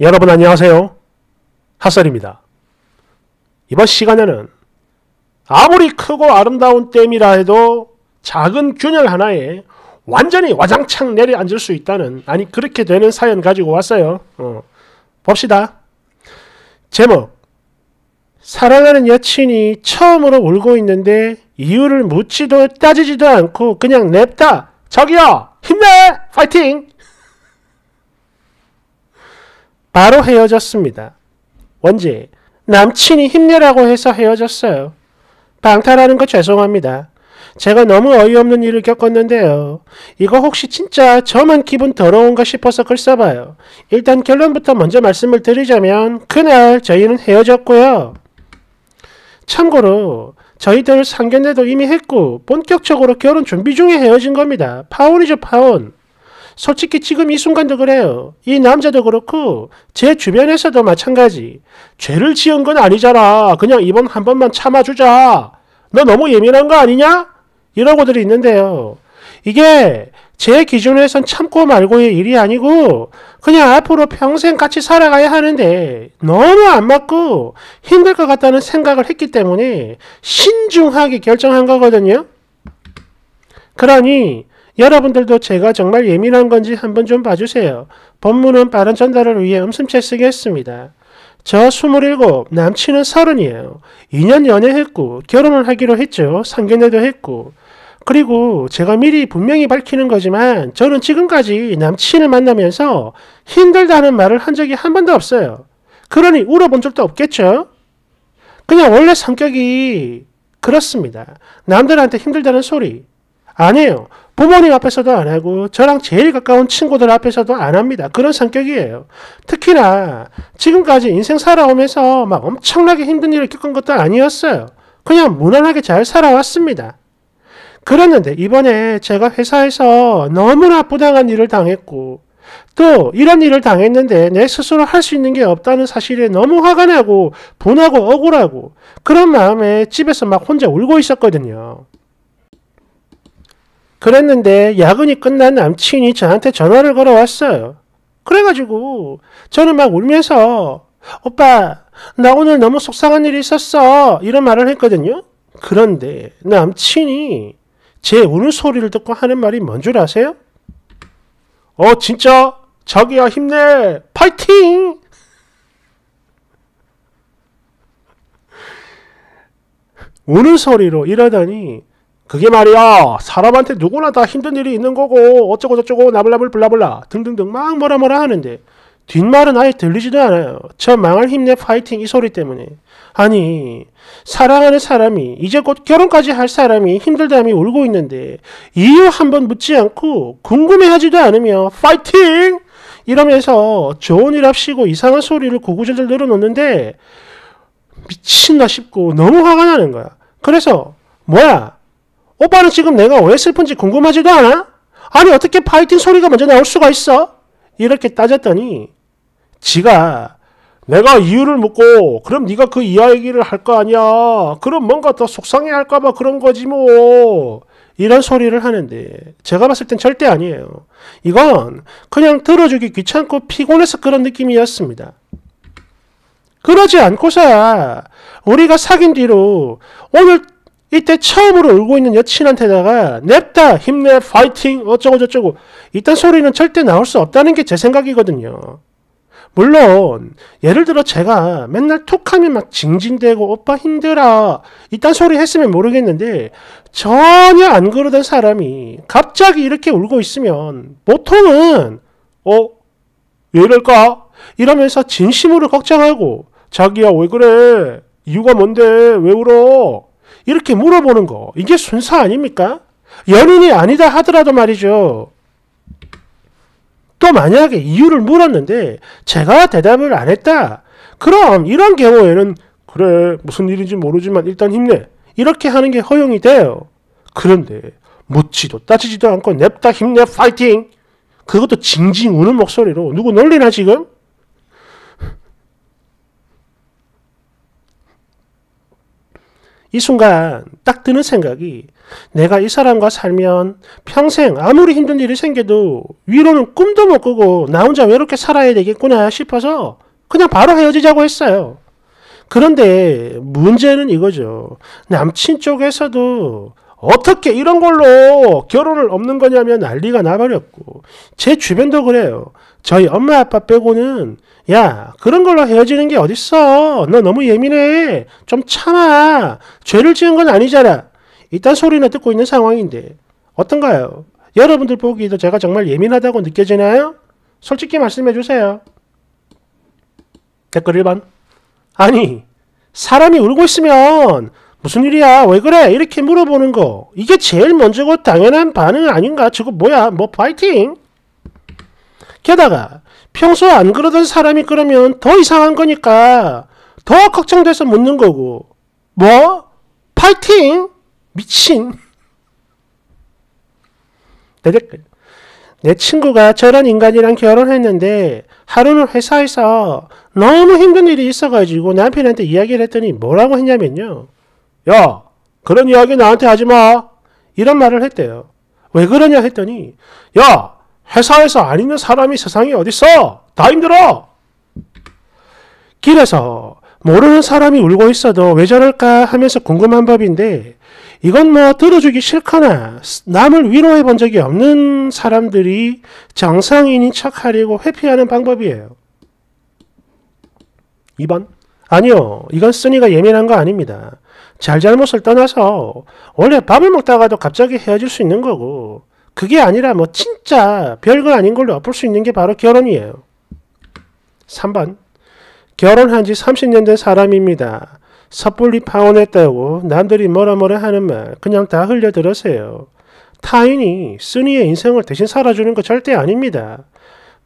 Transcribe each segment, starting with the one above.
여러분 안녕하세요. 핫설입니다. 이번 시간에는 아무리 크고 아름다운 댐이라 해도 작은 균열 하나에 완전히 와장창 내려앉을 수 있다는 아니 그렇게 되는 사연 가지고 왔어요. 어, 봅시다. 제목 사랑하는 여친이 처음으로 울고 있는데 이유를 묻지도 따지지도 않고 그냥 냅다 저기요 힘내 파이팅 바로 헤어졌습니다. 원지, 남친이 힘내라고 해서 헤어졌어요. 방탈하는 거 죄송합니다. 제가 너무 어이없는 일을 겪었는데요. 이거 혹시 진짜 저만 기분 더러운가 싶어서 글 써봐요. 일단 결론부터 먼저 말씀을 드리자면 그날 저희는 헤어졌고요. 참고로 저희들 상견례도 이미 했고 본격적으로 결혼 준비 중에 헤어진 겁니다. 파혼이죠 파혼. 솔직히 지금 이 순간도 그래요. 이 남자도 그렇고 제 주변에서도 마찬가지. 죄를 지은 건 아니잖아. 그냥 이번 한 번만 참아주자. 너 너무 예민한 거 아니냐? 이러고들이 있는데요. 이게 제 기준에선 참고 말고의 일이 아니고 그냥 앞으로 평생 같이 살아가야 하는데 너무 안 맞고 힘들 것 같다는 생각을 했기 때문에 신중하게 결정한 거거든요. 그러니 여러분들도 제가 정말 예민한 건지 한번 좀 봐주세요. 본문은 빠른 전달을 위해 음성채 쓰겠습니다. 저 27, 남친은 30이에요. 2년 연애했고 결혼을 하기로 했죠. 상견례도 했고 그리고 제가 미리 분명히 밝히는 거지만 저는 지금까지 남친을 만나면서 힘들다는 말을 한 적이 한 번도 없어요. 그러니 울어본 적도 없겠죠? 그냥 원래 성격이 그렇습니다. 남들한테 힘들다는 소리, 아니에요. 부모님 앞에서도 안 하고 저랑 제일 가까운 친구들 앞에서도 안 합니다. 그런 성격이에요. 특히나 지금까지 인생 살아오면서 막 엄청나게 힘든 일을 겪은 것도 아니었어요. 그냥 무난하게 잘 살아왔습니다. 그랬는데 이번에 제가 회사에서 너무나 부당한 일을 당했고 또 이런 일을 당했는데 내 스스로 할 수 있는 게 없다는 사실에 너무 화가 나고 분하고 억울하고 그런 마음에 집에서 막 혼자 울고 있었거든요. 그랬는데 야근이 끝난 남친이 저한테 전화를 걸어왔어요. 그래가지고 저는 막 울면서 오빠 나 오늘 너무 속상한 일이 있었어 이런 말을 했거든요. 그런데 남친이 제 우는 소리를 듣고 하는 말이 뭔 줄 아세요? 어 진짜 자기야 힘내 파이팅 우는 소리로 이러다니 그게 말이야 사람한테 누구나 다 힘든 일이 있는 거고 어쩌고 저쩌고 나블나블 블라블라 등등등 막 뭐라 뭐라 하는데 뒷말은 아예 들리지도 않아요. 저 망할 힘내 파이팅 이 소리 때문에. 아니 사랑하는 사람이 이제 곧 결혼까지 할 사람이 힘들다며 울고 있는데 이유 한 번 묻지 않고 궁금해하지도 않으며 파이팅 이러면서 좋은 일 합시고 이상한 소리를 고구절절 늘어놓는데 미친나 싶고 너무 화가 나는 거야. 그래서 뭐야 오빠는 어, 지금 내가 왜 슬픈지 궁금하지도 않아? 아니 어떻게 파이팅 소리가 먼저 나올 수가 있어? 이렇게 따졌더니 지가 내가 이유를 묻고 그럼 네가 그 이야기를 할 거 아니야. 그럼 뭔가 더 속상해 할까 봐 그런 거지 뭐. 이런 소리를 하는데 제가 봤을 땐 절대 아니에요. 이건 그냥 들어주기 귀찮고 피곤해서 그런 느낌이었습니다. 그러지 않고서야 우리가 사귄 뒤로 오늘 이때 처음으로 울고 있는 여친한테다가 냅다 힘내 파이팅 어쩌고 저쩌고 이딴 소리는 절대 나올 수 없다는 게 제 생각이거든요. 물론 예를 들어 제가 맨날 톡하면 막 징징대고 오빠 힘들어 이딴 소리 했으면 모르겠는데 전혀 안 그러던 사람이 갑자기 이렇게 울고 있으면 보통은 어? 왜 이럴까? 이러면서 진심으로 걱정하고 자기야 왜 그래? 이유가 뭔데? 왜 울어? 이렇게 물어보는 거 이게 순사 아닙니까? 연인이 아니다 하더라도 말이죠. 또 만약에 이유를 물었는데 제가 대답을 안 했다. 그럼 이런 경우에는 그래 무슨 일인지 모르지만 일단 힘내 이렇게 하는 게 허용이 돼요. 그런데 묻지도 따지지도 않고 냅다 힘내 파이팅 그것도 징징 우는 목소리로 누구 놀리나 지금? 이 순간 딱 드는 생각이 내가 이 사람과 살면 평생 아무리 힘든 일이 생겨도 위로는 꿈도 못 꾸고 나 혼자 외롭게 살아야 되겠구나 싶어서 그냥 바로 헤어지자고 했어요. 그런데 문제는 이거죠. 남친 쪽에서도 어떻게 이런 걸로 결혼을 없는 거냐면 난리가 나버렸고 제 주변도 그래요. 저희 엄마 아빠 빼고는 야 그런 걸로 헤어지는 게 어딨어. 너 너무 예민해. 좀 참아. 죄를 지은 건 아니잖아. 이딴 소리나 듣고 있는 상황인데 어떤가요? 여러분들 보기에도 제가 정말 예민하다고 느껴지나요? 솔직히 말씀해 주세요. 댓글 1번 아니 사람이 울고 있으면 무슨 일이야? 왜 그래? 이렇게 물어보는 거. 이게 제일 먼저고 그 당연한 반응 아닌가? 저거 뭐야? 뭐 파이팅? 게다가 평소 안 그러던 사람이 그러면 더 이상한 거니까 더 걱정돼서 묻는 거고. 뭐? 파이팅? 미친. 내 댓글. 내 친구가 저런 인간이랑 결혼했는데 하루는 회사에서 너무 힘든 일이 있어가지고 남편한테 이야기를 했더니 뭐라고 했냐면요. 야, 그런 이야기 나한테 하지 마. 이런 말을 했대요. 왜 그러냐 했더니, 야, 회사에서 안 있는 사람이 세상에 어딨어? 다 힘들어! 길에서 모르는 사람이 울고 있어도 왜 저럴까 하면서 궁금한 법인데, 이건 뭐 들어주기 싫거나 남을 위로해 본 적이 없는 사람들이 정상인인 척 하려고 회피하는 방법이에요. 2번. 아니요. 이건 쓰니가 예민한 거 아닙니다. 잘잘못을 떠나서 원래 밥을 먹다가도 갑자기 헤어질 수 있는 거고 그게 아니라 뭐 진짜 별거 아닌 걸로 엎을 수 있는 게 바로 결혼이에요. 3번 결혼한 지 30년 된 사람입니다. 섣불리 파혼했다고 남들이 뭐라 뭐라 하는 말 그냥 다 흘려 들으세요. 타인이 쓰니의 인생을 대신 살아주는 거 절대 아닙니다.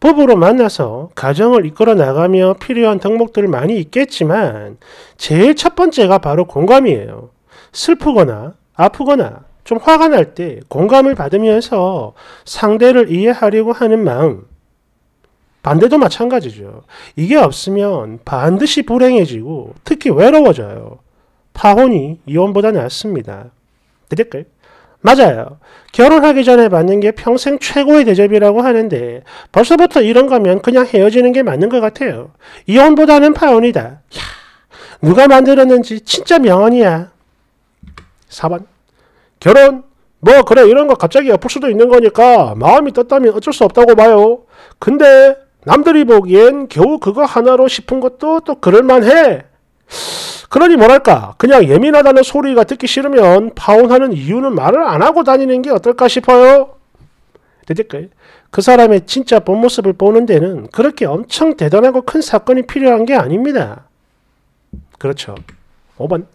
부부로 만나서 가정을 이끌어 나가며 필요한 덕목들을 많이 있겠지만 제일 첫 번째가 바로 공감이에요. 슬프거나 아프거나 좀 화가 날 때 공감을 받으면서 상대를 이해하려고 하는 마음. 반대도 마찬가지죠. 이게 없으면 반드시 불행해지고 특히 외로워져요. 파혼이 이혼보다 낫습니다. 드릴까요? 맞아요. 결혼하기 전에 받는 게 평생 최고의 대접이라고 하는데 벌써부터 이런 거면 그냥 헤어지는 게 맞는 것 같아요. 이혼보다는 파혼이다. 야, 누가 만들었는지 진짜 명언이야. 4번. 결혼? 뭐 그래 이런 거 갑자기 엎을 수도 있는 거니까 마음이 떴다면 어쩔 수 없다고 봐요. 근데 남들이 보기엔 겨우 그거 하나로 싶은 것도 또 그럴만해. 그러니 뭐랄까 그냥 예민하다는 소리가 듣기 싫으면 파혼하는 이유는 말을 안 하고 다니는 게 어떨까 싶어요. 그 사람의 진짜 본 모습을 보는 데는 그렇게 엄청 대단하고 큰 사건이 필요한 게 아닙니다. 그렇죠. 5번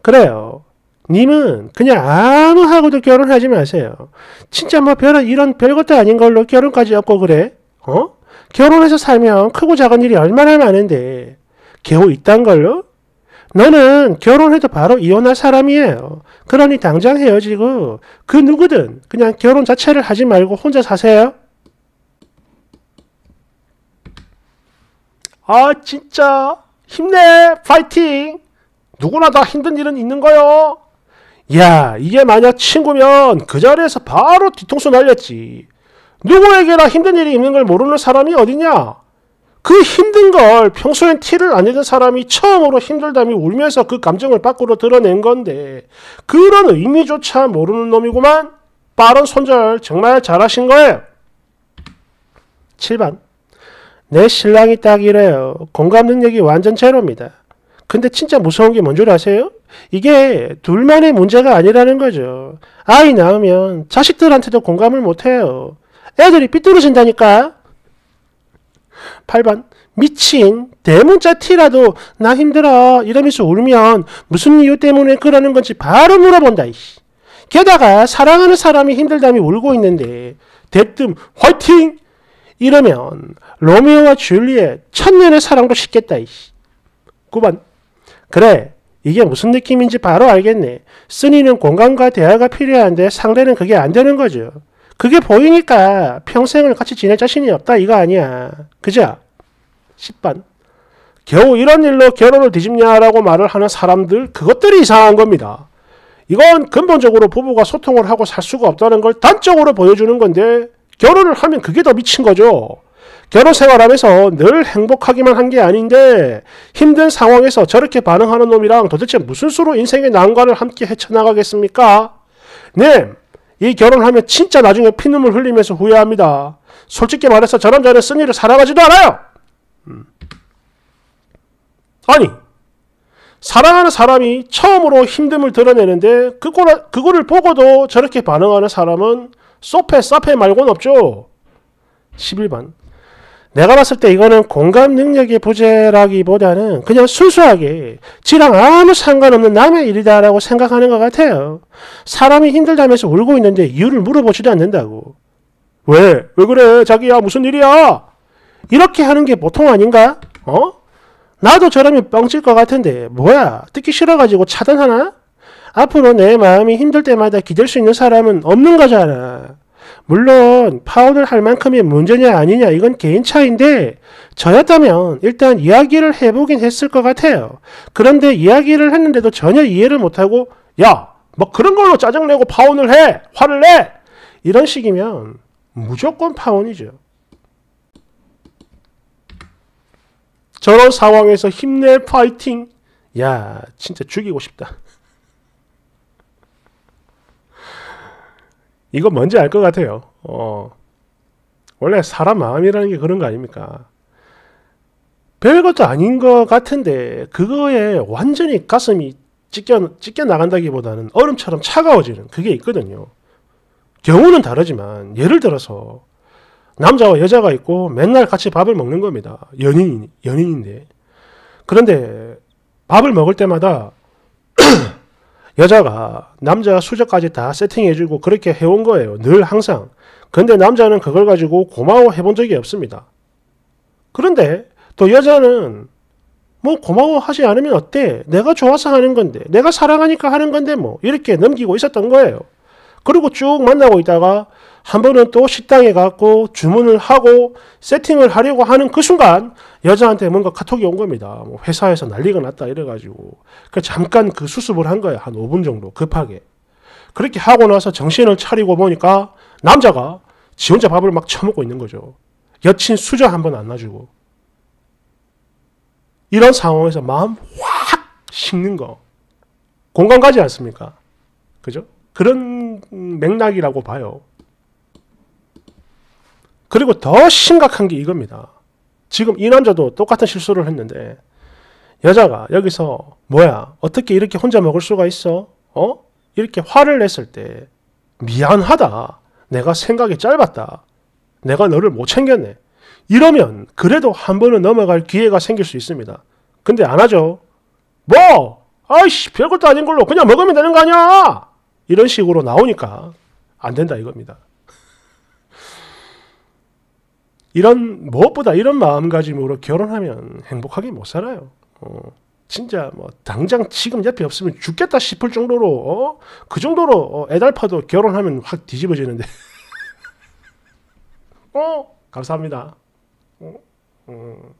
그래요. 님은 그냥 아무 하고도 결혼하지 마세요. 진짜 뭐 별은 이런 별것도 아닌 걸로 결혼까지 없고 그래? 어? 결혼해서 살면 크고 작은 일이 얼마나 많은데 겨우 있단 걸로? 너는 결혼해도 바로 이혼할 사람이에요. 그러니 당장 헤어지고 그 누구든 그냥 결혼 자체를 하지 말고 혼자 사세요. 아 진짜 힘내 파이팅 누구나 다 힘든 일은 있는 거요. 야 이게 만약 친구면 그 자리에서 바로 뒤통수 날렸지. 누구에게나 힘든 일이 있는 걸 모르는 사람이 어디냐? 그 힘든 걸 평소엔 티를 안 내던 사람이 처음으로 힘들다며 울면서 그 감정을 밖으로 드러낸 건데 그런 의미조차 모르는 놈이구만. 빠른 손절 정말 잘하신 거예요. 7번 내 신랑이 딱 이래요. 공감 능력이 완전 제로입니다. 근데 진짜 무서운 게 뭔 줄 아세요? 이게 둘만의 문제가 아니라는 거죠. 아이 낳으면 자식들한테도 공감을 못해요. 애들이 삐뚤어진다니까. 8번 미친 대문자 T라도 나 힘들어 이러면서 울면 무슨 이유 때문에 그러는 건지 바로 물어본다. 이씨. 게다가 사랑하는 사람이 힘들다며 울고 있는데 대뜸 화이팅 이러면 로미오와 줄리엣 천년의 사랑도 쉽겠다 이씨. 9번 그래 이게 무슨 느낌인지 바로 알겠네. 쓰니는 공감과 대화가 필요한데 상대는 그게 안 되는 거죠. 그게 보이니까 평생을 같이 지낼 자신이 없다 이거 아니야. 그죠? 10번. 겨우 이런 일로 결혼을 뒤집냐라고 말을 하는 사람들 그것들이 이상한 겁니다. 이건 근본적으로 부부가 소통을 하고 살 수가 없다는 걸 단적으로 보여주는 건데 결혼을 하면 그게 더 미친 거죠. 결혼 생활하면서 늘 행복하기만 한 게 아닌데 힘든 상황에서 저렇게 반응하는 놈이랑 도대체 무슨 수로 인생의 난관을 함께 헤쳐나가겠습니까? 님, 네, 이 결혼하면 을 진짜 나중에 피눈물 흘리면서 후회합니다. 솔직히 말해서 저 남자는 쓴이를 사랑하지도 않아요. 음. 아니 사랑하는 사람이 처음으로 힘듦을 드러내는데 그거, 그거를 보고도 저렇게 반응하는 사람은 소페 사페 말곤 없죠. 11번 내가 봤을 때 이거는 공감 능력의 부재라기보다는 그냥 순수하게 지랑 아무 상관없는 남의 일이다라고 생각하는 것 같아요. 사람이 힘들다면서 울고 있는데 이유를 물어보지도 않는다고. 왜? 왜 그래? 자기야 무슨 일이야? 이렇게 하는 게 보통 아닌가? 어? 나도 저러면 뻥칠 것 같은데 뭐야? 듣기 싫어가지고 차단하나? 앞으로 내 마음이 힘들 때마다 기댈 수 있는 사람은 없는 거잖아. 물론 파혼을 할 만큼의 문제냐 아니냐 이건 개인 차인데 저였다면 일단 이야기를 해보긴 했을 것 같아요. 그런데 이야기를 했는데도 전혀 이해를 못하고 야 뭐 그런 걸로 짜증내고 파혼을 해 화를 내 이런 식이면 무조건 파혼이죠. 저런 상황에서 힘내 파이팅 야 진짜 죽이고 싶다. 이거 뭔지 알 것 같아요. 어, 원래 사람 마음이라는 게 그런 거 아닙니까? 별것도 아닌 것 같은데 그거에 완전히 가슴이 찢겨, 찢겨 나간다기보다는 얼음처럼 차가워지는 그게 있거든요. 경우는 다르지만 예를 들어서 남자와 여자가 있고 맨날 같이 밥을 먹는 겁니다. 연인 연인인데 그런데 밥을 먹을 때마다 여자가 남자 수저까지 다 세팅해주고 그렇게 해온 거예요. 늘 항상. 근데 남자는 그걸 가지고 고마워해 본 적이 없습니다. 그런데 또 여자는 뭐 고마워하지 않으면 어때? 내가 좋아서 하는 건데, 내가 사랑하니까 하는 건데 뭐 이렇게 넘기고 있었던 거예요. 그리고 쭉 만나고 있다가 한 번은 또 식당에 가고 주문을 하고 세팅을 하려고 하는 그 순간 여자한테 뭔가 카톡이 온 겁니다. 뭐 회사에서 난리가 났다 이래가지고 그 잠깐 그 수습을 한 거예요. 한 5분 정도 급하게 그렇게 하고 나서 정신을 차리고 보니까 남자가 지 혼자 밥을 막 처먹고 있는 거죠. 여친 수저 한 번 안 놔주고 이런 상황에서 마음 확 식는 거 공감 가지 않습니까? 그죠? 그런 맥락이라고 봐요. 그리고 더 심각한 게 이겁니다. 지금 이 남자도 똑같은 실수를 했는데 여자가 여기서 뭐야 어떻게 이렇게 혼자 먹을 수가 있어? 어? 이렇게 화를 냈을 때 미안하다. 내가 생각이 짧았다. 내가 너를 못 챙겼네. 이러면 그래도 한 번은 넘어갈 기회가 생길 수 있습니다. 근데 안 하죠. 뭐! 아이씨 별것도 아닌 걸로 그냥 먹으면 되는 거 아니야! 이런 식으로 나오니까 안 된다 이겁니다. 이런 무엇보다 이런 마음가짐으로 결혼하면 행복하게 못 살아요. 어, 진짜 뭐 당장 지금 옆에 없으면 죽겠다 싶을 정도로 어? 그 정도로 어, 애달파도 결혼하면 확 뒤집어지는데. 어 감사합니다. 어, 어.